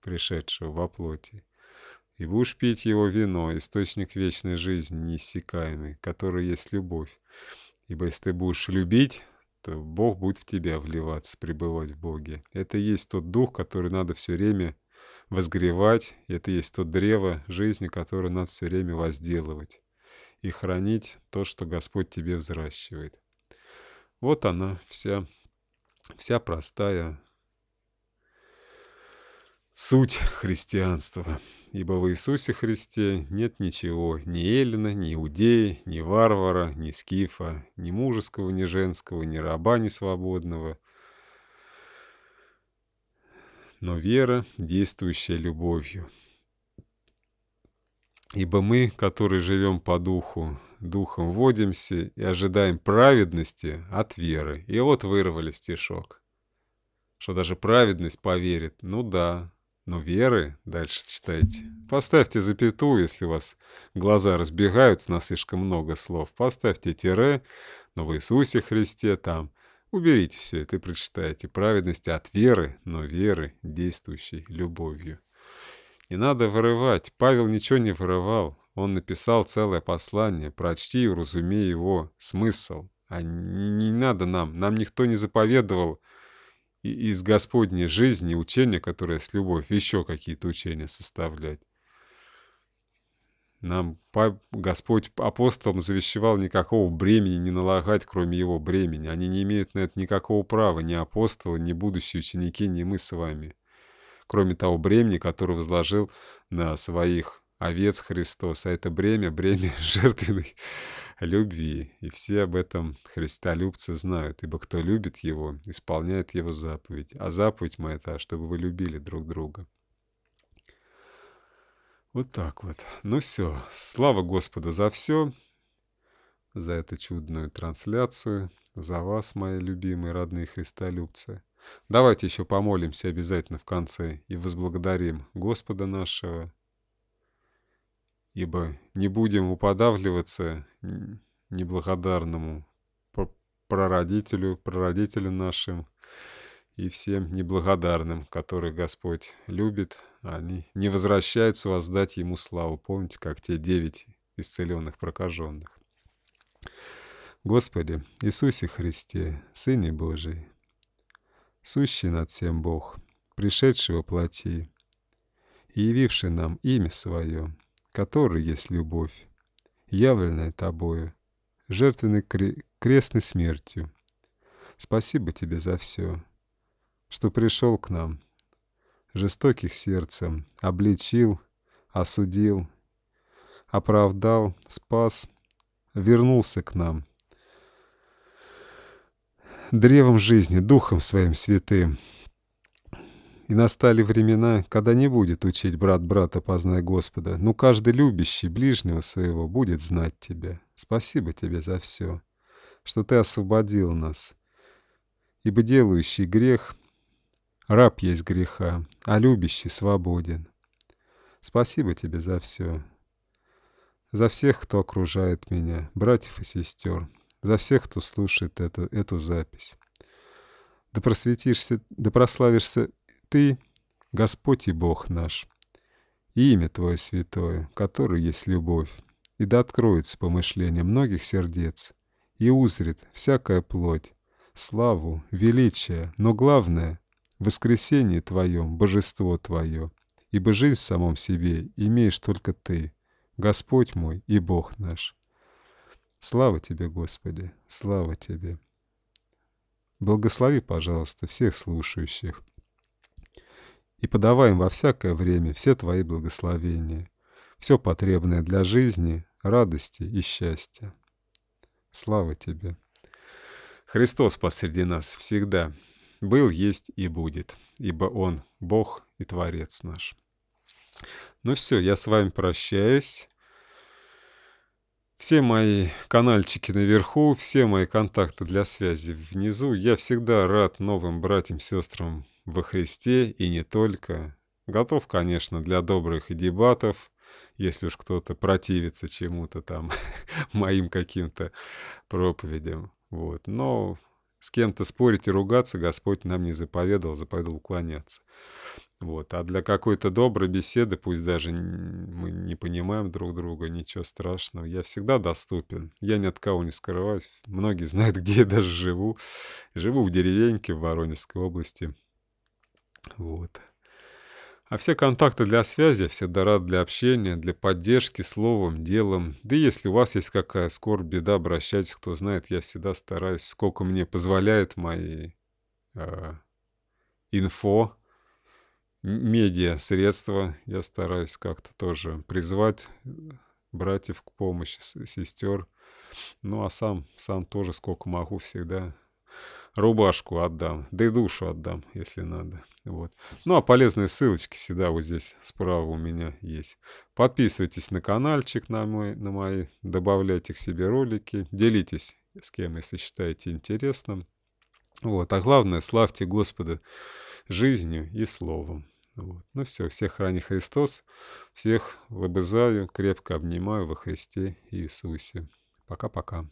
пришедшего во плоти и будешь пить его вино, источник вечной жизни неиссякаемый, который есть любовь. Ибо если ты будешь любить, Бог будет в тебя вливаться, пребывать в Боге. Это и есть тот дух, который надо все время возгревать. Это и есть то древо жизни, которое надо все время возделывать. И хранить то, что Господь тебе взращивает. Вот она вся, вся простая суть христианства ибо в Иисусе Христе нет ничего, ни эллина, ни иудея, ни варвара, ни скифа, ни мужеского, ни женского, ни раба, ни свободного. Но вера, действующая любовью. Ибо мы, которые живем по духу, духом водимся и ожидаем праведности от веры. И вот вырвали стишок, что даже праведность поверит. Ну да, но ну, веры, дальше читайте. Поставьте запятую, если у вас глаза разбегаются на слишком много слов. Поставьте тире, но в Иисусе Христе там. Уберите все это и прочитайте. Праведность от веры, но веры, действующей любовью. Не надо вырывать. Павел ничего не вырывал. Он написал целое послание. Прочти и разумей его смысл. А не, не надо нам. Нам никто не заповедовал и из Господней жизни учения, которые с любовью, еще какие-то учения составлять. Нам Господь апостолам завещевал никакого бремени не налагать, кроме его бремени. Они не имеют на это никакого права, ни апостолы, ни будущие ученики, ни мы с вами. Кроме того бремени, которое возложил на своих овец Христос, а это бремя, бремя жертвенной любви. И все об этом христолюбцы знают, ибо кто любит его, исполняет его заповедь. А заповедь моя та, чтобы вы любили друг друга. Вот так вот. Ну все, слава Господу за все, за эту чудную трансляцию, за вас, мои любимые родные христолюбцы. Давайте еще помолимся обязательно в конце и возблагодарим Господа нашего, ибо не будем уподавливаться неблагодарному прародителю, прародителю нашим и всем неблагодарным, которых Господь любит, они не возвращаются воздать Ему славу. Помните, как те девять исцеленных прокаженных. Господи, Иисусе Христе, Сыне Божий, сущий над всем Бог, пришедший во плоти и явивший нам имя Свое, который есть любовь, явленная тобою, жертвенной крестной смертью. Спасибо тебе за все, что пришел к нам, жестоких сердцем, обличил, осудил, оправдал, спас, вернулся к нам. Древом жизни, духом своим святым, и настали времена, когда не будет учить брат брата познай Господа, но ну, каждый любящий ближнего своего будет знать тебя. Спасибо тебе за все, что ты освободил нас. Ибо делающий грех — раб есть греха, а любящий свободен. Спасибо тебе за все, за всех, кто окружает меня, братьев и сестер, за всех, кто слушает эту, эту запись. Да просветишься, да прославишься ты, Господь и Бог наш, и имя Твое святое, которое есть любовь, и да откроется помышление многих сердец, и узрит всякая плоть, славу, величие, но главное — воскресение Твоем, божество Твое, ибо жизнь в самом себе имеешь только Ты, Господь мой и Бог наш. Слава Тебе, Господи, слава Тебе. Благослови, пожалуйста, всех слушающих и подаваем во всякое время все твои благословения, все потребное для жизни, радости и счастья. Слава тебе! Христос посреди нас всегда, был, есть и будет, ибо Он — Бог и Творец наш. Ну все, я с вами прощаюсь. Все мои канальчики наверху, все мои контакты для связи внизу. Я всегда рад новым братьям, сестрам во Христе и не только. Готов, конечно, для добрых и дебатов, если уж кто-то противится чему-то там, моим каким-то проповедям. Вот. Но с кем-то спорить и ругаться Господь нам не заповедал, заповедал уклоняться. Вот. А для какой-то доброй беседы, пусть даже мы не понимаем друг друга, ничего страшного, я всегда доступен. Я ни от кого не скрываюсь. Многие знают, где я даже живу. Живу в деревеньке в Воронежской области. Вот. А все контакты для связи, всегда рад для общения, для поддержки словом, делом. Да и если у вас есть какая скорбь, беда, обращайтесь, кто знает, я всегда стараюсь, сколько мне позволяет мои э, инфо, медиа-средства я стараюсь как-то тоже призвать э, братьев к помощи, сестер. Ну а сам, сам тоже сколько могу всегда рубашку отдам, да и душу отдам, если надо. Вот. Ну, а полезные ссылочки всегда вот здесь справа у меня есть. Подписывайтесь на каналчик на, мой, на мои, добавляйте к себе ролики, делитесь с кем, если считаете интересным. Вот. А главное, славьте Господа жизнью и словом. Вот. Ну все, всех храни Христос, всех лобызаю, крепко обнимаю во Христе Иисусе. Пока-пока.